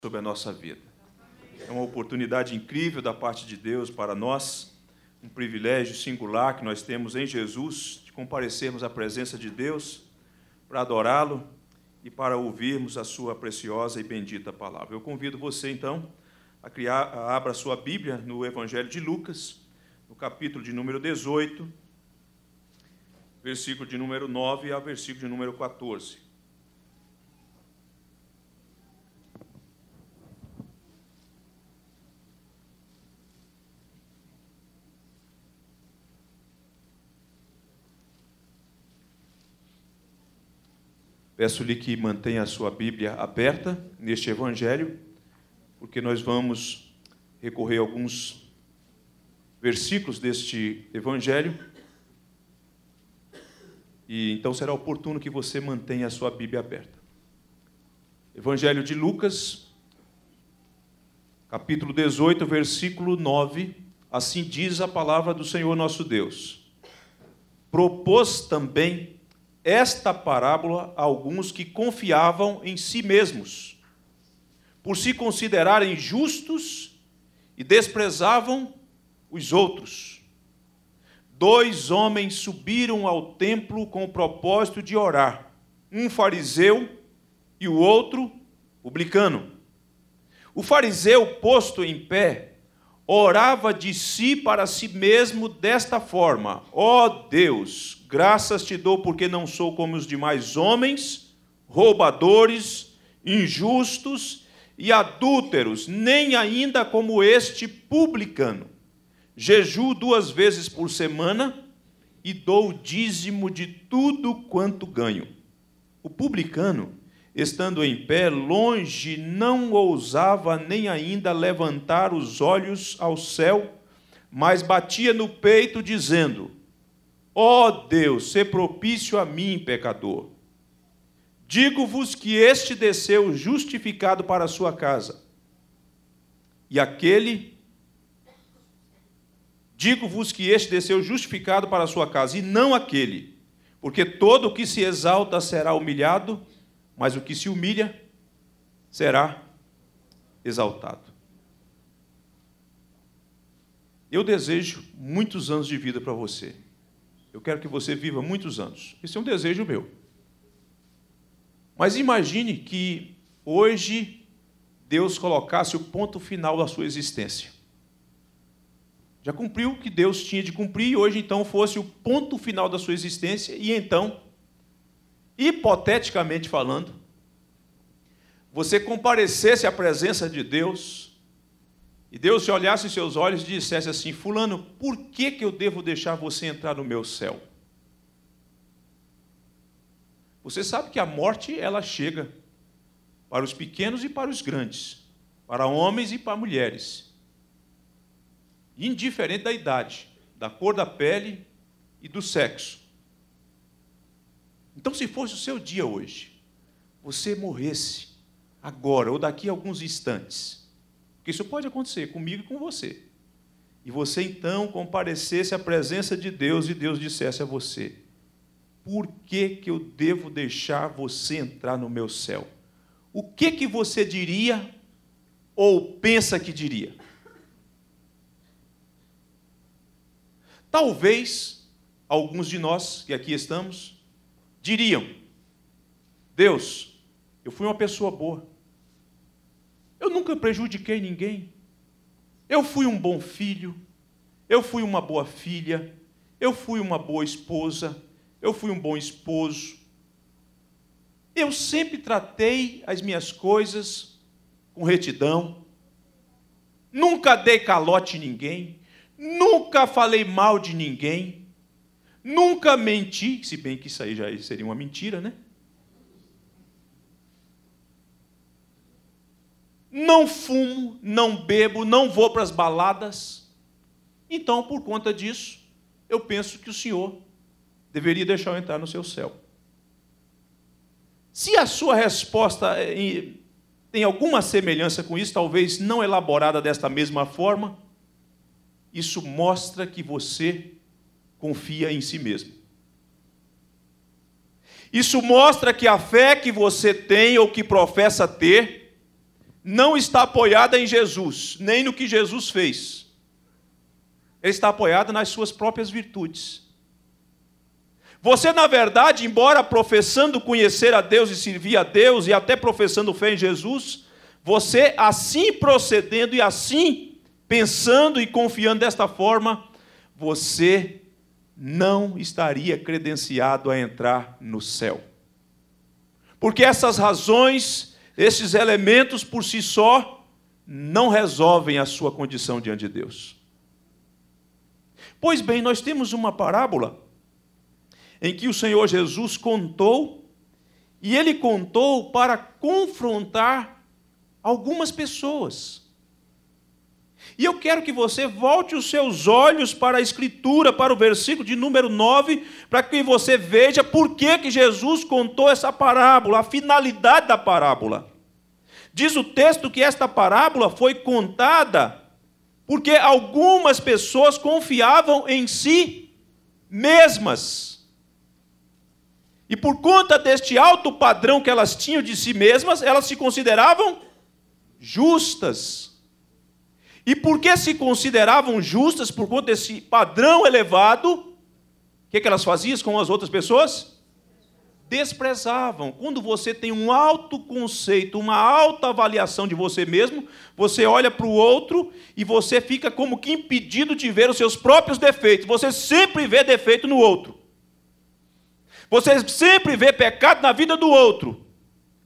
sobre a nossa vida. É uma oportunidade incrível da parte de Deus para nós, um privilégio singular que nós temos em Jesus de comparecermos à presença de Deus para adorá-lo e para ouvirmos a sua preciosa e bendita palavra. Eu convido você então a criar, a abra sua Bíblia no Evangelho de Lucas, no capítulo de número 18, versículo de número 9 a versículo de número 14. Peço-lhe que mantenha a sua Bíblia aberta neste Evangelho, porque nós vamos recorrer a alguns versículos deste Evangelho. E então será oportuno que você mantenha a sua Bíblia aberta. Evangelho de Lucas, capítulo 18, versículo 9. Assim diz a palavra do Senhor nosso Deus. Propôs também esta parábola a alguns que confiavam em si mesmos, por se considerarem justos e desprezavam os outros. Dois homens subiram ao templo com o propósito de orar, um fariseu e o outro publicano. O fariseu, posto em pé, orava de si para si mesmo desta forma: Ó oh Deus, graças te dou porque não sou como os demais homens, roubadores, injustos e adúlteros, nem ainda como este publicano. Jejuo duas vezes por semana e dou o dízimo de tudo quanto ganho. O publicano estando em pé, longe, não ousava nem ainda levantar os olhos ao céu, mas batia no peito, dizendo: Ó oh Deus, se propício a mim, pecador. Digo-vos que este desceu justificado para a sua casa, e aquele. Digo-vos que este desceu justificado para a sua casa, e não aquele, porque todo o que se exalta será humilhado, mas o que se humilha será exaltado. Eu desejo muitos anos de vida para você. Eu quero que você viva muitos anos. Esse é um desejo meu. Mas imagine que hoje Deus colocasse o ponto final da sua existência. Já cumpriu o que Deus tinha de cumprir e hoje então fosse o ponto final da sua existência e então hipoteticamente falando, você comparecesse à presença de Deus e Deus te olhasse em seus olhos e dissesse assim: Fulano, por que, que eu devo deixar você entrar no meu céu? Você sabe que a morte ela chega para os pequenos e para os grandes, para homens e para mulheres, indiferente da idade, da cor da pele e do sexo. Então, se fosse o seu dia hoje, você morresse agora ou daqui a alguns instantes, porque isso pode acontecer comigo e com você, e você então comparecesse à presença de Deus e Deus dissesse a você: Por que, que eu devo deixar você entrar no meu céu? O que, que você diria ou pensa que diria? Talvez alguns de nós que aqui estamos diriam: Deus, eu fui uma pessoa boa. Eu nunca prejudiquei ninguém. Eu fui um bom filho. Eu fui uma boa filha. Eu fui uma boa esposa. Eu fui um bom esposo. Eu sempre tratei as minhas coisas com retidão. Nunca dei calote em ninguém. Nunca falei mal de ninguém. Nunca menti, se bem que isso aí já seria uma mentira, né? Não fumo, não bebo, não vou para as baladas. Então, por conta disso, eu penso que o Senhor deveria deixar eu entrar no seu céu. Se a sua resposta eh, tem alguma semelhança com isso, talvez não elaborada desta mesma forma, isso mostra que você confia em si mesmo. Isso mostra que a fé que você tem ou que professa ter não está apoiada em Jesus, nem no que Jesus fez. Ela está apoiada nas suas próprias virtudes. Você, na verdade, embora professando conhecer a Deus e servir a Deus e até professando fé em Jesus, você assim procedendo e assim pensando e confiando desta forma, você não estaria credenciado a entrar no céu. Porque essas razões, esses elementos por si só, não resolvem a sua condição diante de Deus. Pois bem, nós temos uma parábola em que o Senhor Jesus contou, e ele contou para confrontar algumas pessoas. E eu quero que você volte os seus olhos para a Escritura, para o versículo de número 9, para que você veja por que, que Jesus contou essa parábola, a finalidade da parábola. Diz o texto que esta parábola foi contada porque algumas pessoas confiavam em si mesmas. E por conta deste alto padrão que elas tinham de si mesmas, elas se consideravam justas. E porque se consideravam justas por conta desse padrão elevado, o que, que elas faziam com as outras pessoas? Desprezavam. Quando você tem um alto conceito, uma alta avaliação de você mesmo, você olha para o outro e você fica como que impedido de ver os seus próprios defeitos. Você sempre vê defeito no outro. Você sempre vê pecado na vida do outro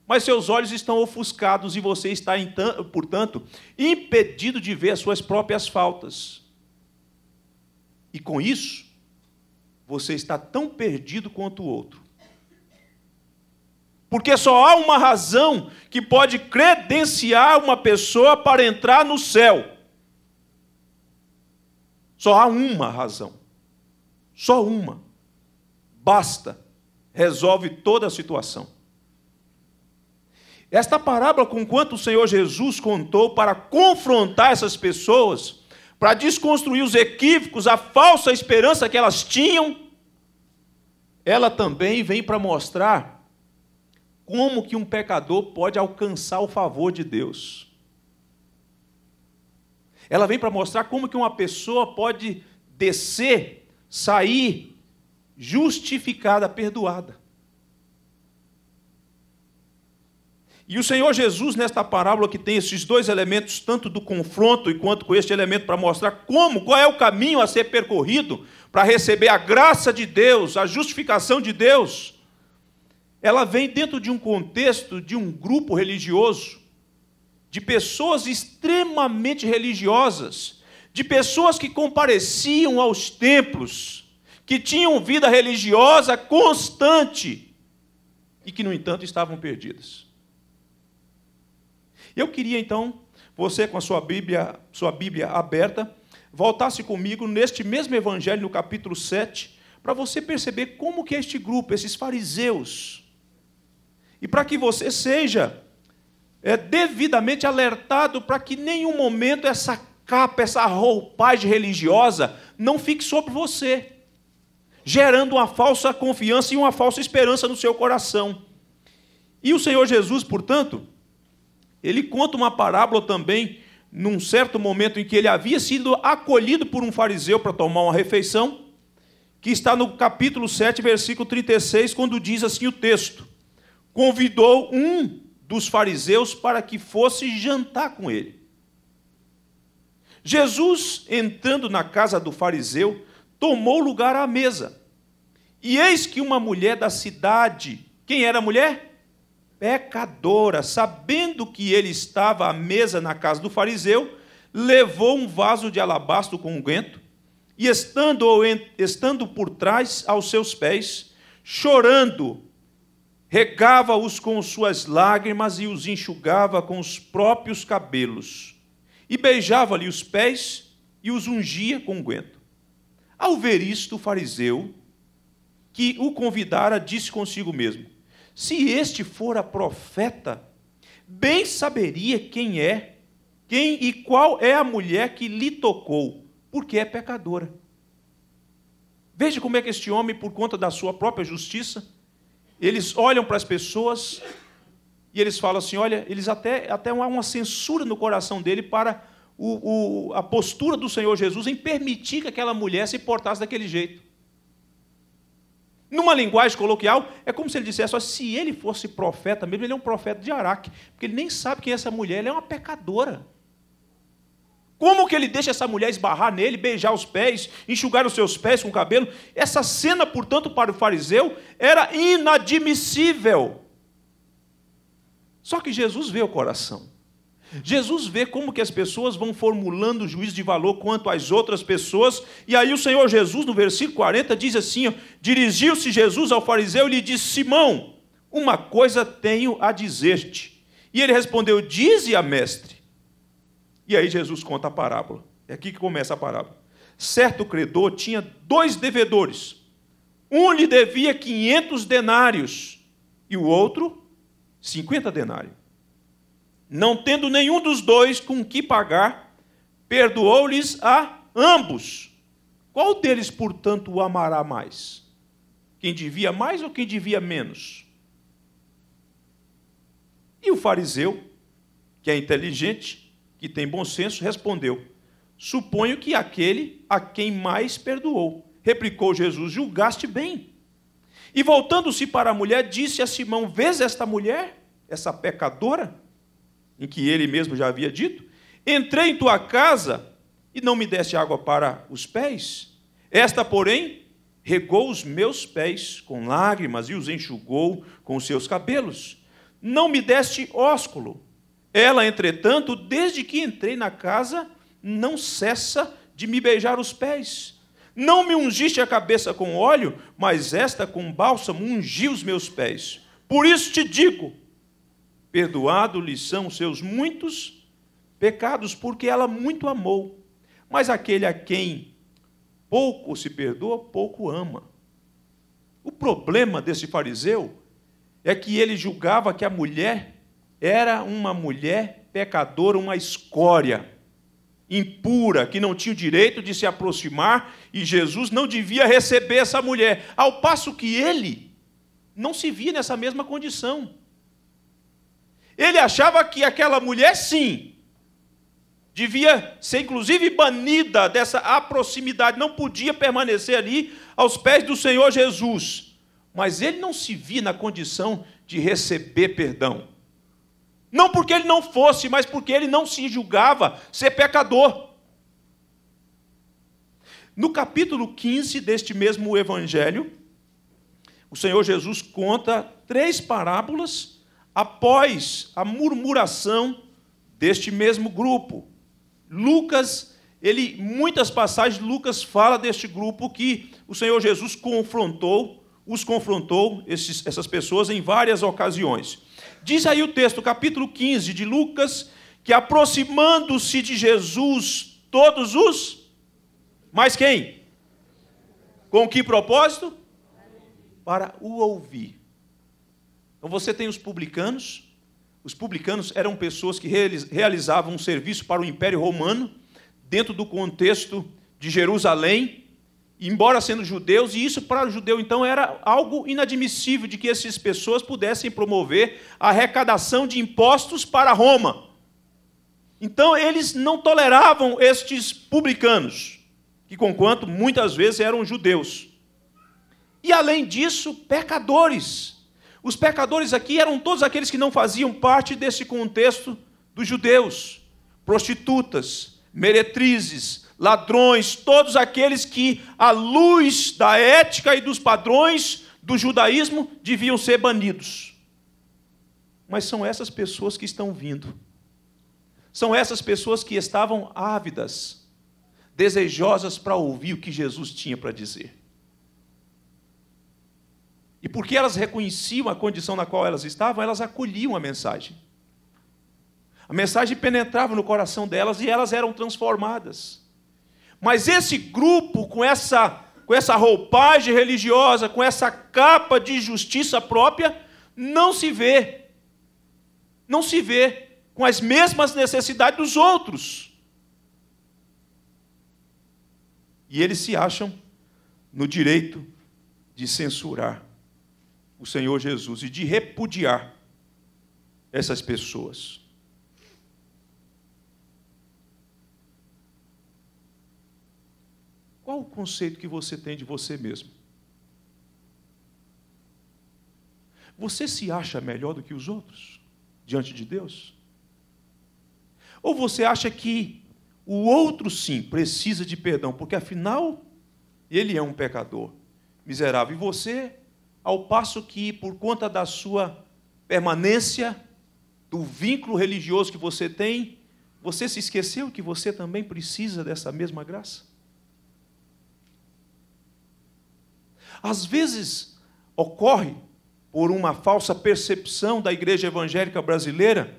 mas seus olhos estão ofuscados e você está, então, portanto, impedido de ver as suas próprias faltas. E com isso, você está tão perdido quanto o outro. Porque só há uma razão que pode credenciar uma pessoa para entrar no céu. Só há uma razão. Só uma. Basta. Resolve toda a situação. Esta parábola, com quanto o Senhor Jesus contou para confrontar essas pessoas, para desconstruir os equívocos, a falsa esperança que elas tinham, ela também vem para mostrar como que um pecador pode alcançar o favor de Deus. Ela vem para mostrar como que uma pessoa pode descer, sair justificada, perdoada. E o Senhor Jesus, nesta parábola que tem esses dois elementos, tanto do confronto quanto com este elemento, para mostrar como, qual é o caminho a ser percorrido para receber a graça de Deus, a justificação de Deus, ela vem dentro de um contexto de um grupo religioso, de pessoas extremamente religiosas, de pessoas que compareciam aos templos, que tinham vida religiosa constante e que, no entanto, estavam perdidas. Eu queria então você com a sua Bíblia, sua Bíblia aberta, voltasse comigo neste mesmo evangelho no capítulo 7, para você perceber como que é este grupo, esses fariseus, e para que você seja é, devidamente alertado para que nenhum momento essa capa, essa roupagem religiosa não fique sobre você, gerando uma falsa confiança e uma falsa esperança no seu coração. E o Senhor Jesus, portanto, ele conta uma parábola também, num certo momento em que ele havia sido acolhido por um fariseu para tomar uma refeição, que está no capítulo 7, versículo 36, quando diz assim o texto: Convidou um dos fariseus para que fosse jantar com ele. Jesus, entrando na casa do fariseu, tomou lugar à mesa. E eis que uma mulher da cidade, quem era a mulher? pecadora, sabendo que ele estava à mesa na casa do fariseu, levou um vaso de alabastro com unguento, e estando, estando por trás aos seus pés, chorando, regava-os com suas lágrimas e os enxugava com os próprios cabelos, e beijava-lhe os pés e os ungia com unguento. Ao ver isto, o fariseu que o convidara disse consigo mesmo: se este fora profeta, bem saberia quem é, quem e qual é a mulher que lhe tocou, porque é pecadora. Veja como é que este homem, por conta da sua própria justiça, eles olham para as pessoas e eles falam assim: olha, eles até, até há uma censura no coração dele para o, o, a postura do Senhor Jesus em permitir que aquela mulher se portasse daquele jeito. Numa linguagem coloquial, é como se ele dissesse: ó, se ele fosse profeta mesmo, ele é um profeta de Araque, porque ele nem sabe quem é essa mulher, ela é uma pecadora. Como que ele deixa essa mulher esbarrar nele, beijar os pés, enxugar os seus pés com o cabelo? Essa cena, portanto, para o fariseu era inadmissível. Só que Jesus vê o coração. Jesus vê como que as pessoas vão formulando o juízo de valor quanto às outras pessoas, e aí o Senhor Jesus, no versículo 40, diz assim: Dirigiu-se Jesus ao fariseu e lhe disse: Simão, uma coisa tenho a dizer-te. E ele respondeu: Dize a mestre. E aí Jesus conta a parábola. É aqui que começa a parábola. Certo credor tinha dois devedores. Um lhe devia 500 denários e o outro 50 denários não tendo nenhum dos dois com que pagar, perdoou-lhes a ambos. Qual deles, portanto, o amará mais? Quem devia mais ou quem devia menos? E o fariseu, que é inteligente, que tem bom senso, respondeu: Suponho que aquele a quem mais perdoou. Replicou Jesus: Julgaste bem. E voltando-se para a mulher, disse a Simão: Vês esta mulher, essa pecadora? em que ele mesmo já havia dito: Entrei em tua casa e não me deste água para os pés. Esta, porém, regou os meus pés com lágrimas e os enxugou com os seus cabelos. Não me deste ósculo. Ela, entretanto, desde que entrei na casa, não cessa de me beijar os pés. Não me ungiste a cabeça com óleo, mas esta com bálsamo ungiu os meus pés. Por isso te digo: perdoado lhe são seus muitos pecados, porque ela muito amou. Mas aquele a quem pouco se perdoa, pouco ama. O problema desse fariseu é que ele julgava que a mulher era uma mulher pecadora, uma escória, impura, que não tinha o direito de se aproximar e Jesus não devia receber essa mulher, ao passo que ele não se via nessa mesma condição. Ele achava que aquela mulher, sim, devia ser inclusive banida dessa proximidade, não podia permanecer ali aos pés do Senhor Jesus. Mas ele não se via na condição de receber perdão. Não porque ele não fosse, mas porque ele não se julgava ser pecador. No capítulo 15 deste mesmo evangelho, o Senhor Jesus conta três parábolas após a murmuração deste mesmo grupo. Lucas, ele muitas passagens Lucas fala deste grupo que o Senhor Jesus confrontou, os confrontou esses, essas pessoas em várias ocasiões. Diz aí o texto, capítulo 15 de Lucas, que aproximando-se de Jesus todos os mas quem? Com que propósito? Para o ouvir. Então você tem os publicanos. Os publicanos eram pessoas que realizavam um serviço para o Império Romano, dentro do contexto de Jerusalém, embora sendo judeus, e isso para o judeu então era algo inadmissível de que essas pessoas pudessem promover a arrecadação de impostos para Roma. Então eles não toleravam estes publicanos, que conquanto muitas vezes eram judeus. E além disso, pecadores os pecadores aqui eram todos aqueles que não faziam parte desse contexto dos judeus: prostitutas, meretrizes, ladrões, todos aqueles que, à luz da ética e dos padrões do judaísmo, deviam ser banidos. Mas são essas pessoas que estão vindo. São essas pessoas que estavam ávidas, desejosas para ouvir o que Jesus tinha para dizer. E porque elas reconheciam a condição na qual elas estavam, elas acolhiam a mensagem. A mensagem penetrava no coração delas e elas eram transformadas. Mas esse grupo, com essa, com essa roupagem religiosa, com essa capa de justiça própria, não se vê. Não se vê com as mesmas necessidades dos outros. E eles se acham no direito de censurar o Senhor Jesus e de repudiar essas pessoas. Qual o conceito que você tem de você mesmo? Você se acha melhor do que os outros diante de Deus? Ou você acha que o outro sim precisa de perdão, porque afinal ele é um pecador miserável e você ao passo que, por conta da sua permanência, do vínculo religioso que você tem, você se esqueceu que você também precisa dessa mesma graça? Às vezes ocorre, por uma falsa percepção da igreja evangélica brasileira,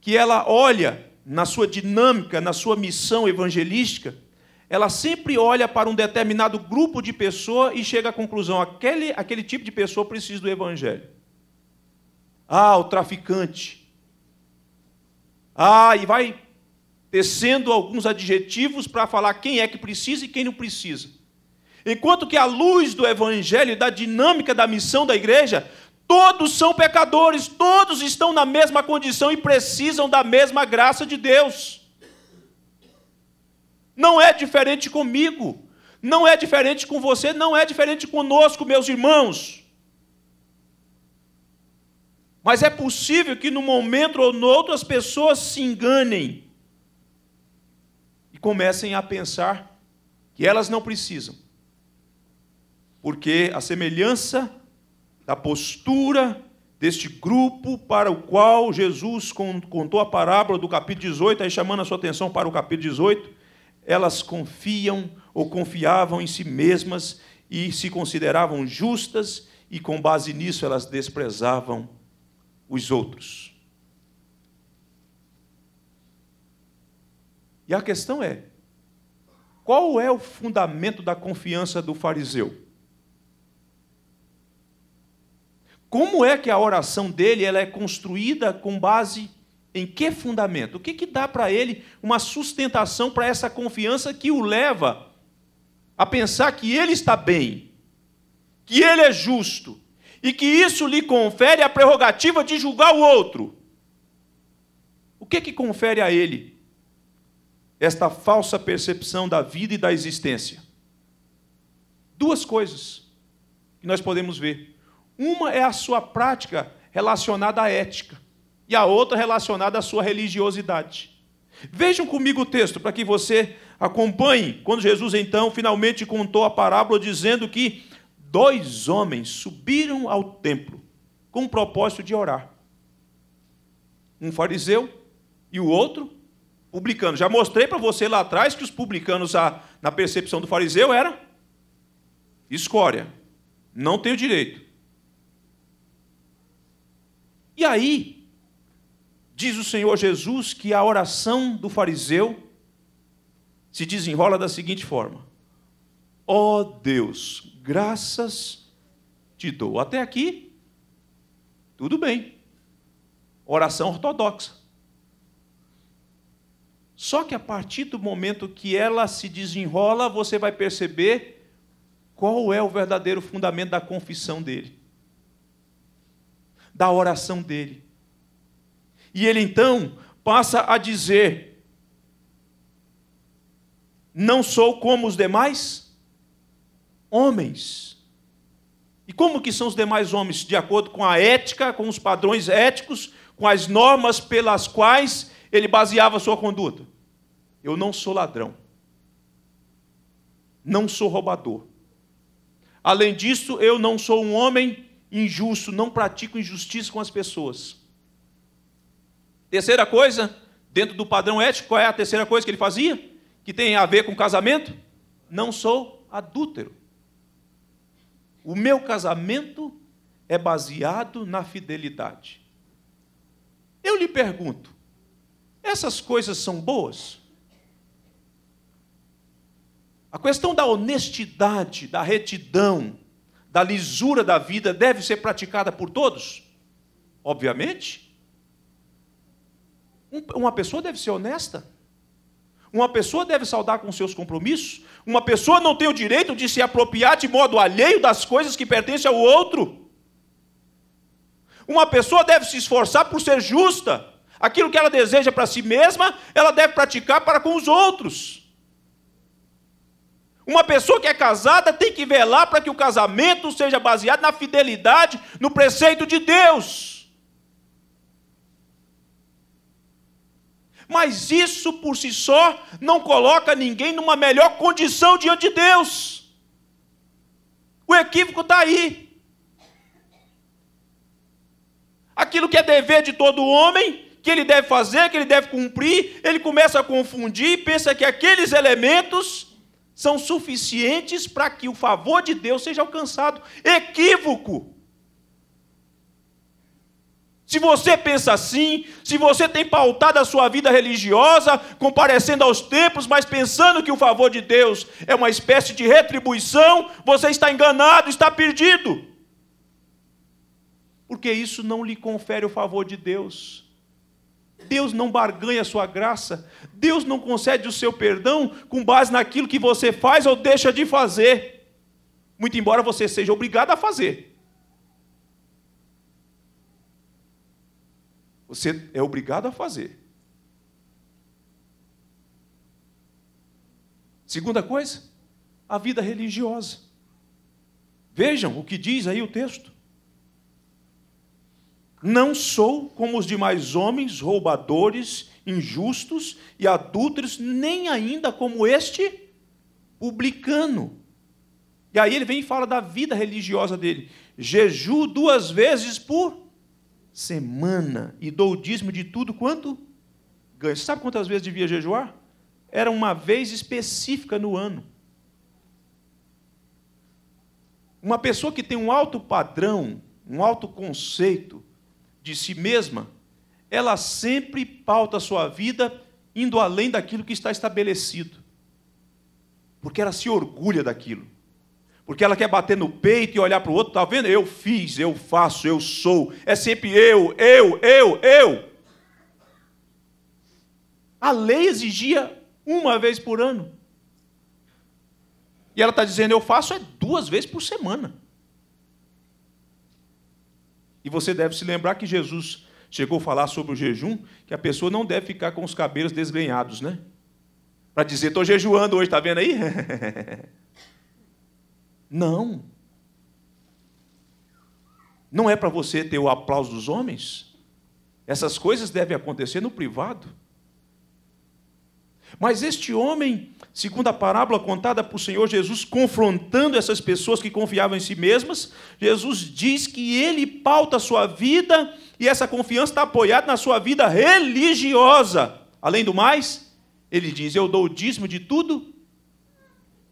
que ela olha na sua dinâmica, na sua missão evangelística, ela sempre olha para um determinado grupo de pessoa e chega à conclusão: aquele, aquele tipo de pessoa precisa do evangelho. Ah, o traficante. Ah, e vai tecendo alguns adjetivos para falar quem é que precisa e quem não precisa. Enquanto que a luz do evangelho e da dinâmica da missão da igreja, todos são pecadores, todos estão na mesma condição e precisam da mesma graça de Deus. Não é diferente comigo, não é diferente com você, não é diferente conosco, meus irmãos. Mas é possível que num momento ou no outro as pessoas se enganem e comecem a pensar que elas não precisam. Porque a semelhança da postura deste grupo para o qual Jesus contou a parábola do capítulo 18, aí chamando a sua atenção para o capítulo 18, elas confiam ou confiavam em si mesmas e se consideravam justas, e com base nisso elas desprezavam os outros. E a questão é: qual é o fundamento da confiança do fariseu? Como é que a oração dele ela é construída com base em que fundamento? O que, que dá para ele uma sustentação para essa confiança que o leva a pensar que ele está bem, que ele é justo e que isso lhe confere a prerrogativa de julgar o outro? O que, que confere a ele esta falsa percepção da vida e da existência? Duas coisas que nós podemos ver. Uma é a sua prática relacionada à ética e a outra relacionada à sua religiosidade. Vejam comigo o texto para que você acompanhe. Quando Jesus então finalmente contou a parábola dizendo que dois homens subiram ao templo com o propósito de orar. Um fariseu e o outro publicano. Já mostrei para você lá atrás que os publicanos, na percepção do fariseu, era escória. Não tem o direito. E aí, Diz o Senhor Jesus que a oração do fariseu se desenrola da seguinte forma: Ó oh Deus, graças te dou. Até aqui, tudo bem. Oração ortodoxa. Só que a partir do momento que ela se desenrola, você vai perceber qual é o verdadeiro fundamento da confissão dele, da oração dele. E ele então passa a dizer: Não sou como os demais homens. E como que são os demais homens? De acordo com a ética, com os padrões éticos, com as normas pelas quais ele baseava a sua conduta. Eu não sou ladrão. Não sou roubador. Além disso, eu não sou um homem injusto, não pratico injustiça com as pessoas. Terceira coisa, dentro do padrão ético, qual é a terceira coisa que ele fazia? Que tem a ver com casamento? Não sou adúltero. O meu casamento é baseado na fidelidade. Eu lhe pergunto, essas coisas são boas? A questão da honestidade, da retidão, da lisura da vida deve ser praticada por todos? Obviamente. Uma pessoa deve ser honesta. Uma pessoa deve saudar com seus compromissos. Uma pessoa não tem o direito de se apropriar de modo alheio das coisas que pertencem ao outro. Uma pessoa deve se esforçar por ser justa. Aquilo que ela deseja para si mesma, ela deve praticar para com os outros. Uma pessoa que é casada tem que velar para que o casamento seja baseado na fidelidade, no preceito de Deus. Mas isso por si só não coloca ninguém numa melhor condição diante de Deus. O equívoco está aí. Aquilo que é dever de todo homem, que ele deve fazer, que ele deve cumprir, ele começa a confundir, e pensa que aqueles elementos são suficientes para que o favor de Deus seja alcançado. Equívoco. Se você pensa assim, se você tem pautado a sua vida religiosa, comparecendo aos templos, mas pensando que o favor de Deus é uma espécie de retribuição, você está enganado, está perdido. Porque isso não lhe confere o favor de Deus. Deus não barganha a sua graça. Deus não concede o seu perdão com base naquilo que você faz ou deixa de fazer. Muito embora você seja obrigado a fazer. Você é obrigado a fazer. Segunda coisa, a vida religiosa. Vejam o que diz aí o texto. Não sou como os demais homens, roubadores, injustos e adúlteros, nem ainda como este publicano. E aí ele vem e fala da vida religiosa dele. Jeju duas vezes por semana e dou o dízimo de tudo quanto ganho. sabe quantas vezes devia jejuar? Era uma vez específica no ano. Uma pessoa que tem um alto padrão, um alto conceito de si mesma, ela sempre pauta a sua vida indo além daquilo que está estabelecido. Porque ela se orgulha daquilo. Porque ela quer bater no peito e olhar para o outro, tá vendo? Eu fiz, eu faço, eu sou. É sempre eu, eu, eu, eu. A lei exigia uma vez por ano. E ela está dizendo, eu faço é duas vezes por semana. E você deve se lembrar que Jesus chegou a falar sobre o jejum, que a pessoa não deve ficar com os cabelos desgrenhados, né? Para dizer, estou jejuando hoje, está vendo aí? Não. Não é para você ter o aplauso dos homens. Essas coisas devem acontecer no privado. Mas este homem, segundo a parábola contada por Senhor Jesus, confrontando essas pessoas que confiavam em si mesmas, Jesus diz que ele pauta a sua vida e essa confiança está apoiada na sua vida religiosa. Além do mais, ele diz: Eu dou o dízimo de tudo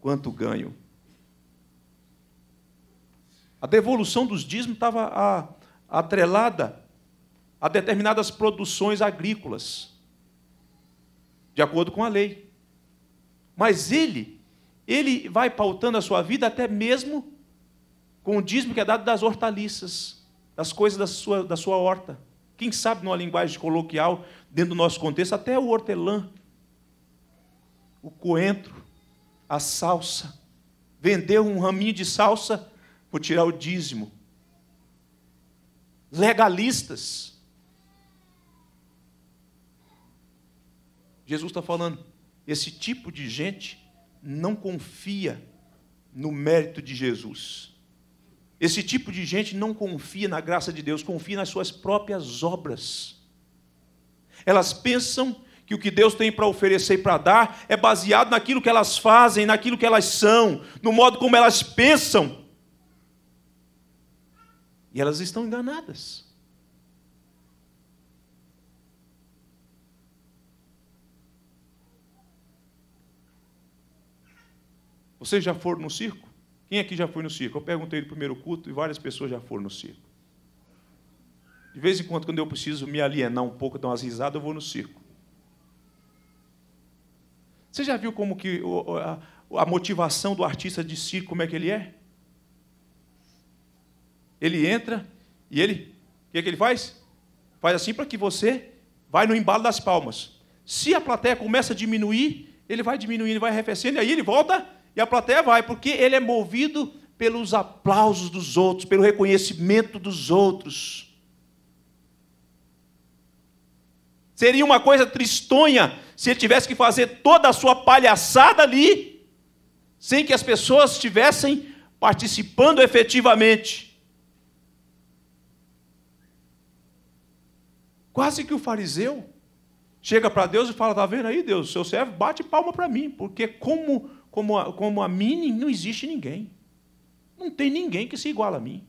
quanto ganho. A devolução dos dízimos estava ah, atrelada a determinadas produções agrícolas, de acordo com a lei. Mas ele, ele vai pautando a sua vida até mesmo com o dízimo que é dado das hortaliças, das coisas da sua, da sua horta. Quem sabe, numa linguagem coloquial, dentro do nosso contexto, até o hortelã, o coentro, a salsa. Vendeu um raminho de salsa por tirar o dízimo. Legalistas. Jesus está falando, esse tipo de gente não confia no mérito de Jesus. Esse tipo de gente não confia na graça de Deus, confia nas suas próprias obras. Elas pensam que o que Deus tem para oferecer e para dar é baseado naquilo que elas fazem, naquilo que elas são, no modo como elas pensam. E elas estão enganadas. Vocês já foram no circo? Quem aqui já foi no circo? Eu perguntei no primeiro culto e várias pessoas já foram no circo. De vez em quando, quando eu preciso me alienar um pouco, dar umas risadas, eu vou no circo. Você já viu como que a motivação do artista de circo, como é que ele é? ele entra e ele, o que, é que ele faz? Faz assim para que você vai no embalo das palmas. Se a plateia começa a diminuir, ele vai diminuindo, vai arrefecendo, e aí ele volta e a plateia vai, porque ele é movido pelos aplausos dos outros, pelo reconhecimento dos outros. Seria uma coisa tristonha se ele tivesse que fazer toda a sua palhaçada ali, sem que as pessoas estivessem participando efetivamente. Quase que o fariseu chega para Deus e fala: Está vendo aí, Deus, seu servo, bate palma para mim, porque como, como, a, como a mim não existe ninguém. Não tem ninguém que se iguala a mim.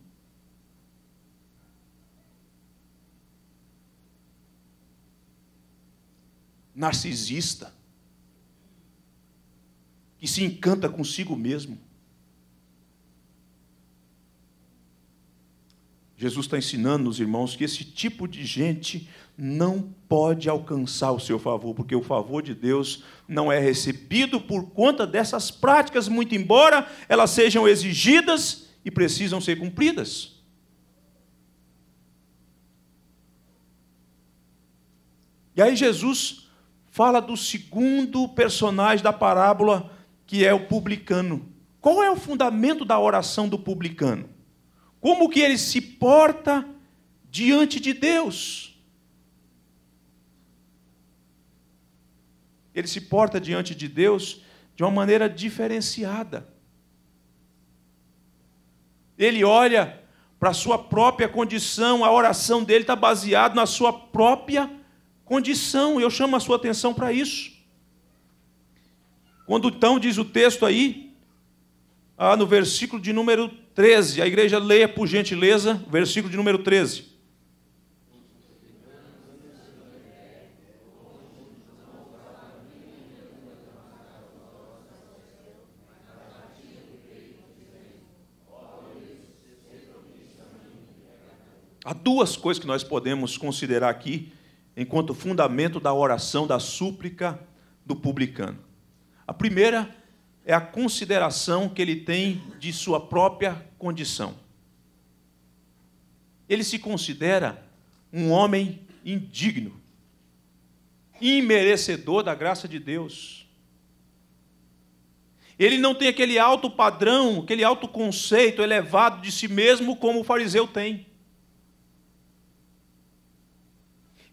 Narcisista, que se encanta consigo mesmo, Jesus está ensinando os irmãos que esse tipo de gente não pode alcançar o seu favor, porque o favor de Deus não é recebido por conta dessas práticas, muito embora elas sejam exigidas e precisam ser cumpridas. E aí Jesus fala do segundo personagem da parábola, que é o publicano. Qual é o fundamento da oração do publicano? como que ele se porta diante de Deus. Ele se porta diante de Deus de uma maneira diferenciada. Ele olha para a sua própria condição, a oração dele está baseada na sua própria condição, eu chamo a sua atenção para isso. Quando então diz o texto aí, ah, no versículo de número 13. A igreja leia, por gentileza, versículo de número 13. Há duas coisas que nós podemos considerar aqui enquanto fundamento da oração, da súplica do publicano. A primeira é a consideração que ele tem de sua própria condição. Ele se considera um homem indigno, imerecedor da graça de Deus. Ele não tem aquele alto padrão, aquele alto conceito elevado de si mesmo como o fariseu tem.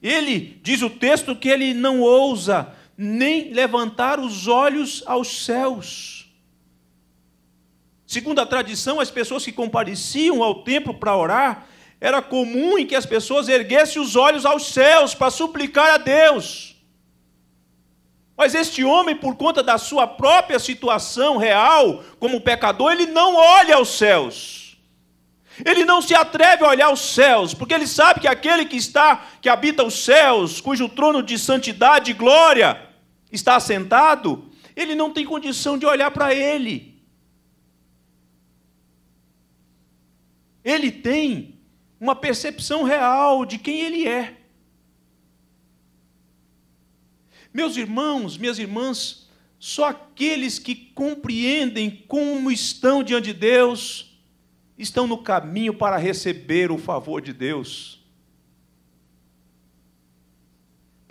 Ele diz o texto que ele não ousa nem levantar os olhos aos céus. Segundo a tradição, as pessoas que compareciam ao templo para orar, era comum em que as pessoas erguessem os olhos aos céus para suplicar a Deus. Mas este homem, por conta da sua própria situação real como pecador, ele não olha aos céus. Ele não se atreve a olhar aos céus, porque ele sabe que aquele que está, que habita os céus, cujo trono de santidade e glória está sentado, ele não tem condição de olhar para ele. Ele tem uma percepção real de quem ele é. Meus irmãos, minhas irmãs, só aqueles que compreendem como estão diante de Deus estão no caminho para receber o favor de Deus.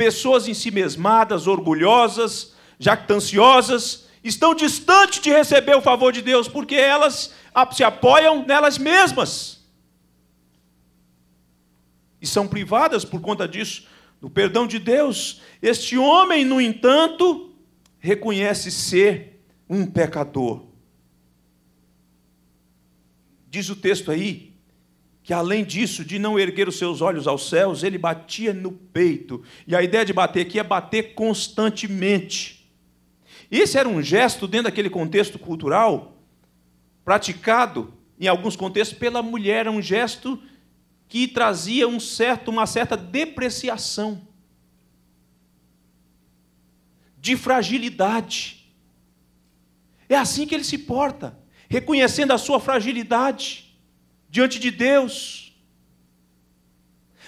pessoas ensi-mesmadas, orgulhosas, jactanciosas, estão distantes de receber o favor de Deus, porque elas se apoiam nelas mesmas. E são privadas por conta disso do perdão de Deus. Este homem, no entanto, reconhece ser um pecador. Diz o texto aí que além disso, de não erguer os seus olhos aos céus, ele batia no peito. E a ideia de bater aqui é bater constantemente. Esse era um gesto, dentro daquele contexto cultural, praticado em alguns contextos pela mulher, um gesto que trazia um certo, uma certa depreciação, de fragilidade. É assim que ele se porta, reconhecendo a sua fragilidade diante de Deus.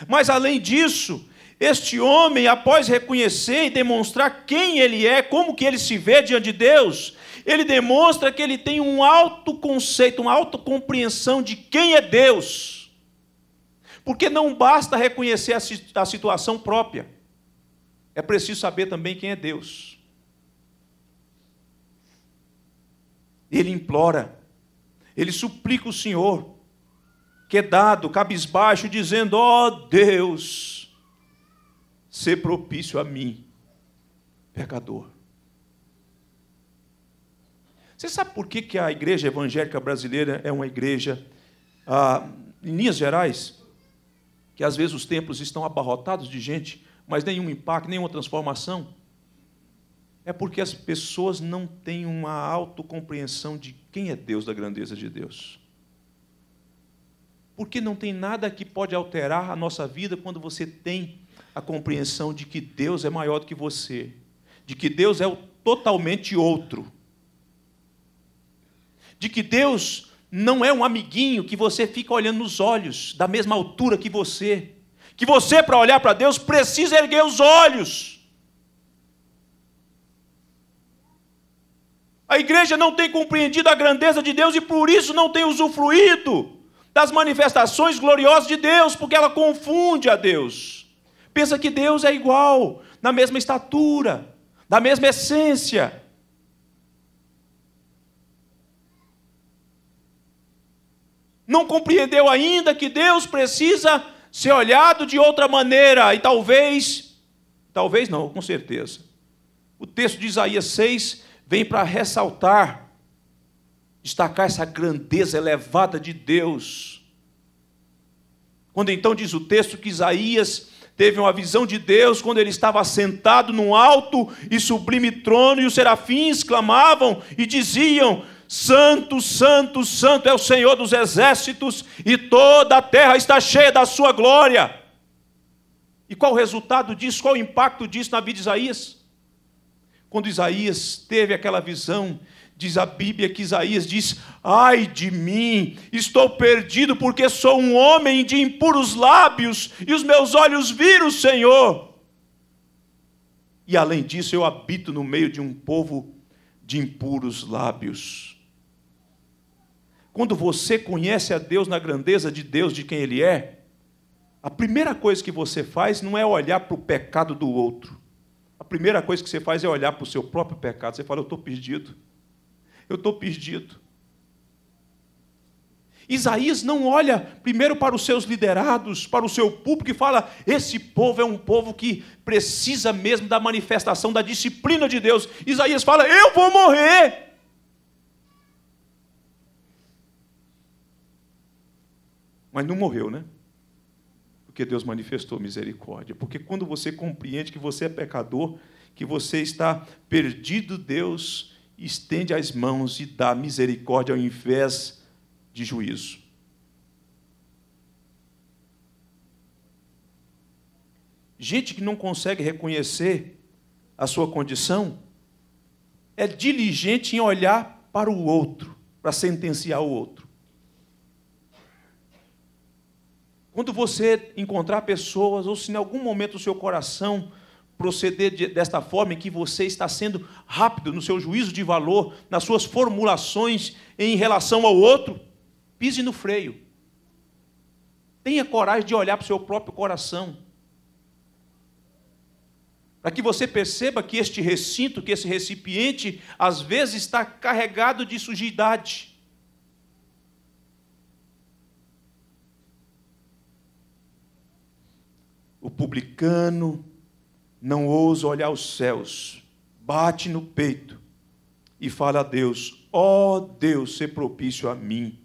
Mas além disso, este homem, após reconhecer e demonstrar quem ele é, como que ele se vê diante de Deus, ele demonstra que ele tem um alto conceito, uma autocompreensão de quem é Deus. Porque não basta reconhecer a situação própria, é preciso saber também quem é Deus. Ele implora, ele suplica o Senhor quedado, cabisbaixo, dizendo: Ó oh, Deus, ser propício a mim, pecador. Você sabe por que, que a igreja evangélica brasileira é uma igreja, ah, em linhas gerais, que às vezes os templos estão abarrotados de gente, mas nenhum impacto, nenhuma transformação? É porque as pessoas não têm uma autocompreensão de quem é Deus, da grandeza de Deus porque não tem nada que pode alterar a nossa vida quando você tem a compreensão de que Deus é maior do que você, de que Deus é totalmente outro, de que Deus não é um amiguinho que você fica olhando nos olhos, da mesma altura que você, que você, para olhar para Deus, precisa erguer os olhos. A igreja não tem compreendido a grandeza de Deus e por isso não tem usufruído das manifestações gloriosas de Deus, porque ela confunde a Deus. Pensa que Deus é igual, na mesma estatura, da mesma essência. Não compreendeu ainda que Deus precisa ser olhado de outra maneira, e talvez, talvez não, com certeza. O texto de Isaías 6 vem para ressaltar destacar essa grandeza elevada de Deus. Quando então diz o texto que Isaías teve uma visão de Deus quando ele estava sentado num alto e sublime trono, e os serafins clamavam e diziam: Santo, Santo, Santo é o Senhor dos exércitos, e toda a terra está cheia da sua glória. E qual o resultado disso? Qual o impacto disso na vida de Isaías? Quando Isaías teve aquela visão Diz a Bíblia que Isaías diz: Ai de mim, estou perdido porque sou um homem de impuros lábios e os meus olhos viram o Senhor. E além disso, eu habito no meio de um povo de impuros lábios. Quando você conhece a Deus na grandeza de Deus, de quem Ele é, a primeira coisa que você faz não é olhar para o pecado do outro. A primeira coisa que você faz é olhar para o seu próprio pecado. Você fala, eu estou perdido eu estou perdido. Isaías não olha primeiro para os seus liderados, para o seu público e fala: esse povo é um povo que precisa mesmo da manifestação da disciplina de Deus. Isaías fala: eu vou morrer. Mas não morreu, né? Porque Deus manifestou misericórdia. Porque quando você compreende que você é pecador, que você está perdido, Deus estende as mãos e dá misericórdia ao invés de juízo. Gente que não consegue reconhecer a sua condição é diligente em olhar para o outro, para sentenciar o outro. Quando você encontrar pessoas, ou se em algum momento o seu coração proceder de, desta forma, em que você está sendo rápido no seu juízo de valor, nas suas formulações em relação ao outro, pise no freio. Tenha coragem de olhar para o seu próprio coração. Para que você perceba que este recinto, que esse recipiente, às vezes está carregado de sujidade. o publicano, não ousa olhar os céus, bate no peito e fala a Deus: Ó oh Deus, se propício a mim,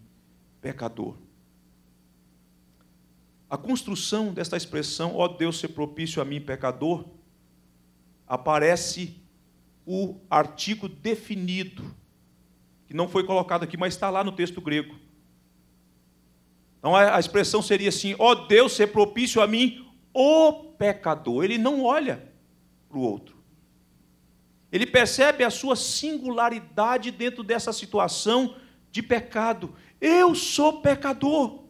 pecador. A construção desta expressão, ó oh Deus, se propício a mim, pecador, aparece o artigo definido, que não foi colocado aqui, mas está lá no texto grego. Então a expressão seria assim: ó oh Deus, se propício a mim, o pecador. Ele não olha para o outro. Ele percebe a sua singularidade dentro dessa situação de pecado. Eu sou pecador.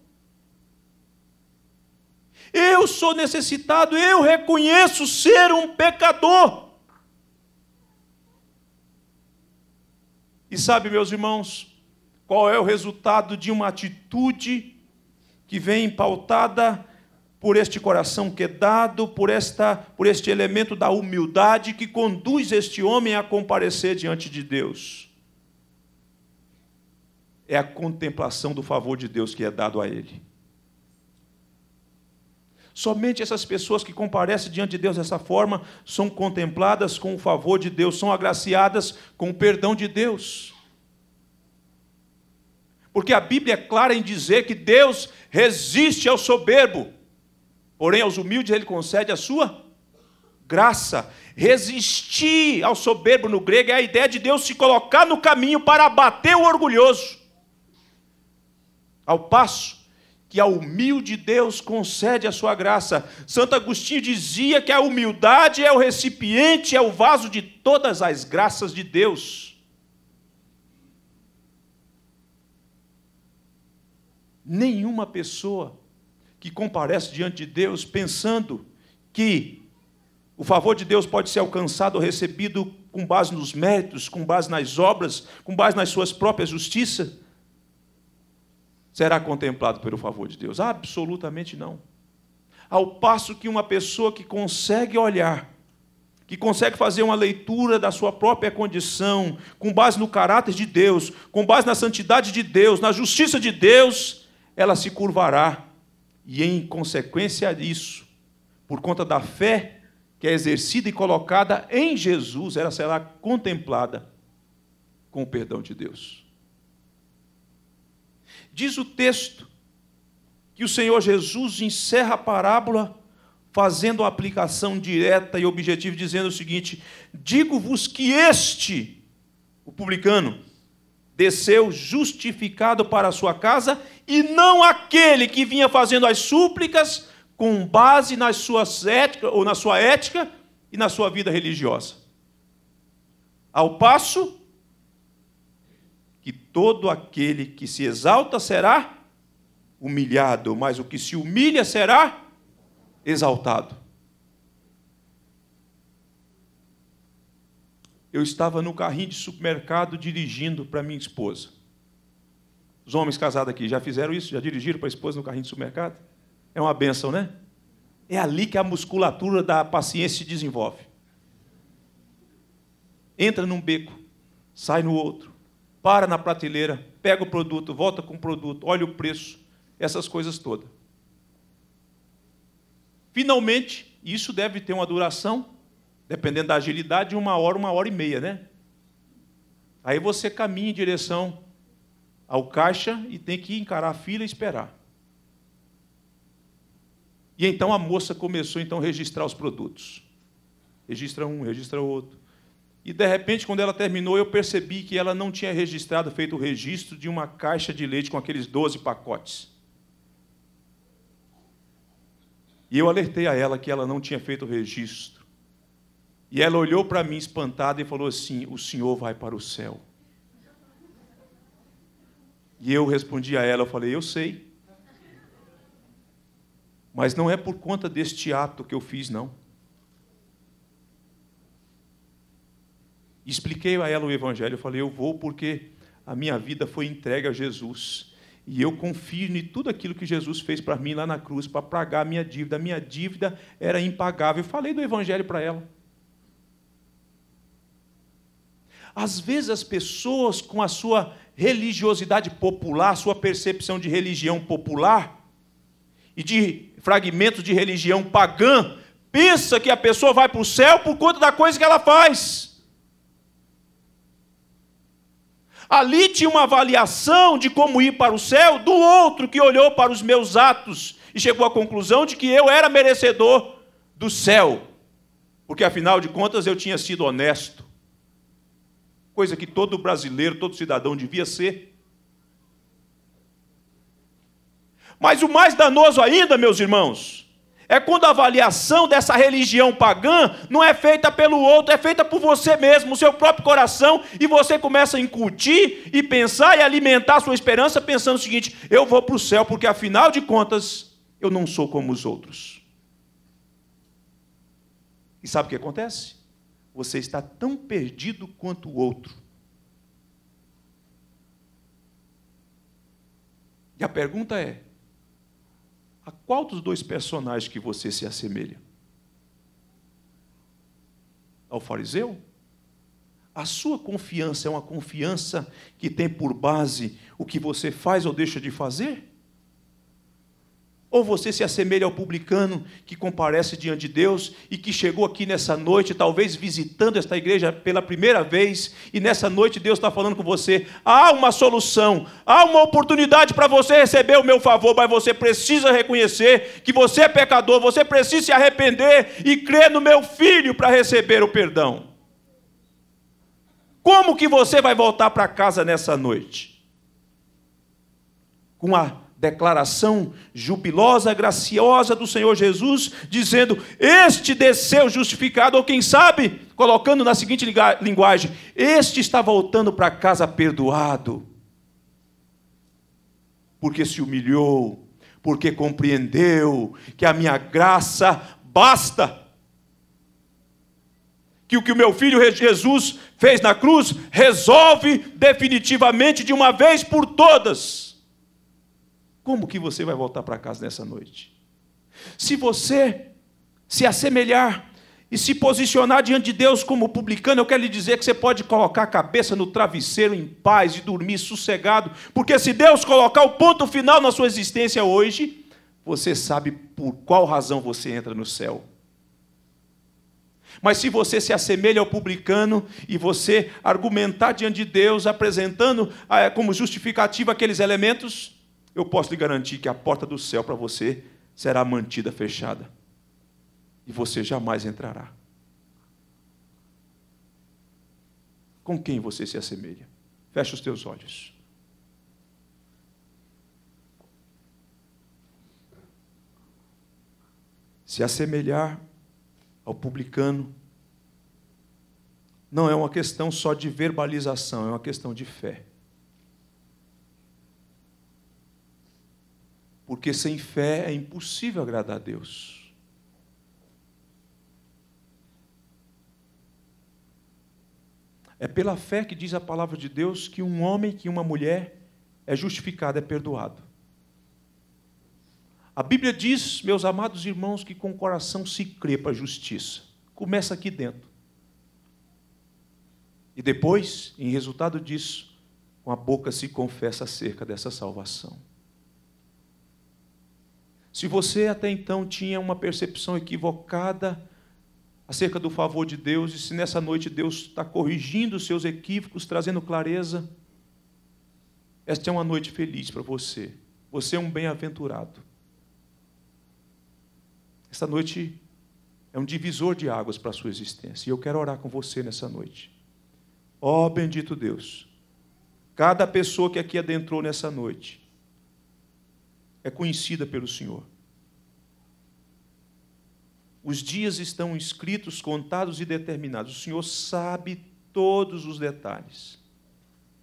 Eu sou necessitado, eu reconheço ser um pecador. E sabe, meus irmãos, qual é o resultado de uma atitude que vem pautada por este coração quedado, é por, esta, por este elemento da humildade que conduz este homem a comparecer diante de Deus. É a contemplação do favor de Deus que é dado a ele. Somente essas pessoas que comparecem diante de Deus dessa forma são contempladas com o favor de Deus, são agraciadas com o perdão de Deus. Porque a Bíblia é clara em dizer que Deus resiste ao soberbo Porém, aos humildes ele concede a sua graça. Resistir ao soberbo no grego é a ideia de Deus se colocar no caminho para abater o orgulhoso. Ao passo que ao humilde Deus concede a sua graça. Santo Agostinho dizia que a humildade é o recipiente, é o vaso de todas as graças de Deus. Nenhuma pessoa que comparece diante de Deus pensando que o favor de Deus pode ser alcançado ou recebido com base nos méritos, com base nas obras, com base nas suas próprias justiça, será contemplado pelo favor de Deus? Absolutamente não. Ao passo que uma pessoa que consegue olhar, que consegue fazer uma leitura da sua própria condição, com base no caráter de Deus, com base na santidade de Deus, na justiça de Deus, ela se curvará e, em consequência disso, por conta da fé que é exercida e colocada em Jesus, ela será contemplada com o perdão de Deus. Diz o texto que o Senhor Jesus encerra a parábola fazendo a aplicação direta e objetiva, dizendo o seguinte: Digo-vos que este, o publicano, desceu justificado para a sua casa, e não aquele que vinha fazendo as súplicas com base nas suas ética, ou na sua ética e na sua vida religiosa. Ao passo que todo aquele que se exalta será humilhado, mas o que se humilha será exaltado. eu estava no carrinho de supermercado dirigindo para minha esposa. Os homens casados aqui já fizeram isso? Já dirigiram para a esposa no carrinho de supermercado? É uma benção, né? É ali que a musculatura da paciência se desenvolve. Entra num beco, sai no outro, para na prateleira, pega o produto, volta com o produto, olha o preço, essas coisas todas. Finalmente, isso deve ter uma duração dependendo da agilidade, uma hora, uma hora e meia, né? Aí você caminha em direção ao caixa e tem que encarar a fila e esperar. E então a moça começou então a registrar os produtos. Registra um, registra outro. E de repente, quando ela terminou, eu percebi que ela não tinha registrado, feito o registro de uma caixa de leite com aqueles 12 pacotes. E eu alertei a ela que ela não tinha feito o registro e ela olhou para mim espantada e falou assim: O senhor vai para o céu. E eu respondi a ela: Eu falei, Eu sei. Mas não é por conta deste ato que eu fiz, não. Expliquei a ela o evangelho. Eu falei: Eu vou porque a minha vida foi entregue a Jesus. E eu confio em tudo aquilo que Jesus fez para mim lá na cruz, para pagar a minha dívida. A minha dívida era impagável. Eu falei do evangelho para ela. Às vezes as pessoas com a sua religiosidade popular, sua percepção de religião popular e de fragmentos de religião pagã, pensa que a pessoa vai para o céu por conta da coisa que ela faz. Ali tinha uma avaliação de como ir para o céu do outro que olhou para os meus atos e chegou à conclusão de que eu era merecedor do céu, porque afinal de contas eu tinha sido honesto coisa que todo brasileiro, todo cidadão devia ser. Mas o mais danoso ainda, meus irmãos, é quando a avaliação dessa religião pagã não é feita pelo outro, é feita por você mesmo, o seu próprio coração, e você começa a incutir e pensar e alimentar a sua esperança, pensando o seguinte: eu vou para o céu, porque afinal de contas eu não sou como os outros. E sabe o que acontece? você está tão perdido quanto o outro. E a pergunta é: a qual dos dois personagens que você se assemelha? Ao fariseu? A sua confiança é uma confiança que tem por base o que você faz ou deixa de fazer? Ou você se assemelha ao publicano que comparece diante de Deus e que chegou aqui nessa noite, talvez visitando esta igreja pela primeira vez, e nessa noite Deus está falando com você: há uma solução, há uma oportunidade para você receber o meu favor, mas você precisa reconhecer que você é pecador, você precisa se arrepender e crer no meu filho para receber o perdão. Como que você vai voltar para casa nessa noite? Com a declaração jubilosa, graciosa do Senhor Jesus, dizendo: Este desceu justificado, ou quem sabe, colocando na seguinte linguagem: Este está voltando para casa perdoado, porque se humilhou, porque compreendeu que a minha graça basta. Que o que o meu filho Jesus fez na cruz resolve definitivamente de uma vez por todas como que você vai voltar para casa nessa noite? Se você se assemelhar e se posicionar diante de Deus como publicano, eu quero lhe dizer que você pode colocar a cabeça no travesseiro em paz e dormir sossegado, porque se Deus colocar o ponto final na sua existência hoje, você sabe por qual razão você entra no céu. Mas se você se assemelha ao publicano e você argumentar diante de Deus, apresentando eh, como justificativa aqueles elementos, eu posso lhe garantir que a porta do céu para você será mantida fechada. E você jamais entrará. Com quem você se assemelha? Feche os teus olhos. Se assemelhar ao publicano não é uma questão só de verbalização, é uma questão de fé. Porque sem fé é impossível agradar a Deus. É pela fé que diz a palavra de Deus que um homem, que uma mulher é justificado, é perdoado. A Bíblia diz, meus amados irmãos, que com o coração se crê para a justiça. Começa aqui dentro. E depois, em resultado disso, com a boca se confessa acerca dessa salvação. Se você até então tinha uma percepção equivocada acerca do favor de Deus, e se nessa noite Deus está corrigindo os seus equívocos, trazendo clareza, esta é uma noite feliz para você. Você é um bem-aventurado. Esta noite é um divisor de águas para a sua existência, e eu quero orar com você nessa noite. Ó oh, bendito Deus, cada pessoa que aqui adentrou nessa noite, é conhecida pelo Senhor. Os dias estão escritos, contados e determinados. O Senhor sabe todos os detalhes.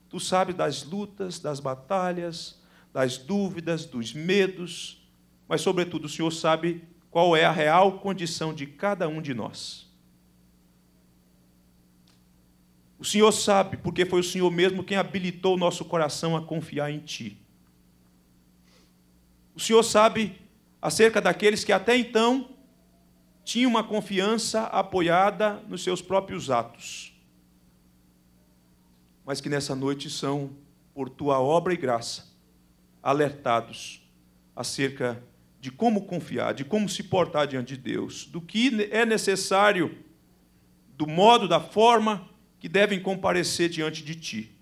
Tu sabes das lutas, das batalhas, das dúvidas, dos medos, mas, sobretudo, o Senhor sabe qual é a real condição de cada um de nós. O Senhor sabe, porque foi o Senhor mesmo quem habilitou o nosso coração a confiar em Ti. O Senhor sabe acerca daqueles que até então tinham uma confiança apoiada nos seus próprios atos, mas que nessa noite são, por tua obra e graça, alertados acerca de como confiar, de como se portar diante de Deus, do que é necessário, do modo, da forma que devem comparecer diante de ti.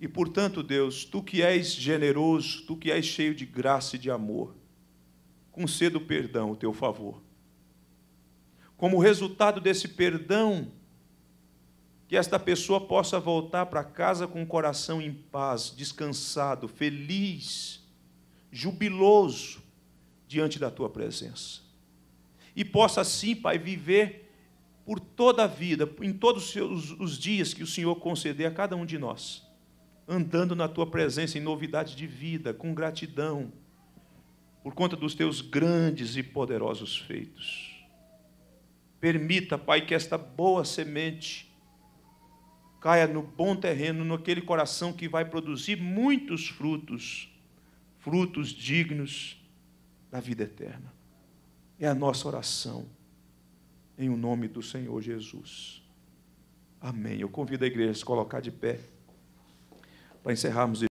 E portanto, Deus, tu que és generoso, tu que és cheio de graça e de amor, conceda o perdão o teu favor. Como resultado desse perdão, que esta pessoa possa voltar para casa com o coração em paz, descansado, feliz, jubiloso diante da tua presença. E possa assim, Pai, viver por toda a vida, em todos os dias que o Senhor conceder a cada um de nós andando na tua presença em novidade de vida, com gratidão, por conta dos teus grandes e poderosos feitos. Permita, Pai, que esta boa semente caia no bom terreno, naquele coração que vai produzir muitos frutos, frutos dignos da vida eterna. É a nossa oração, em o nome do Senhor Jesus. Amém. Eu convido a igreja a se colocar de pé para encerrarmos.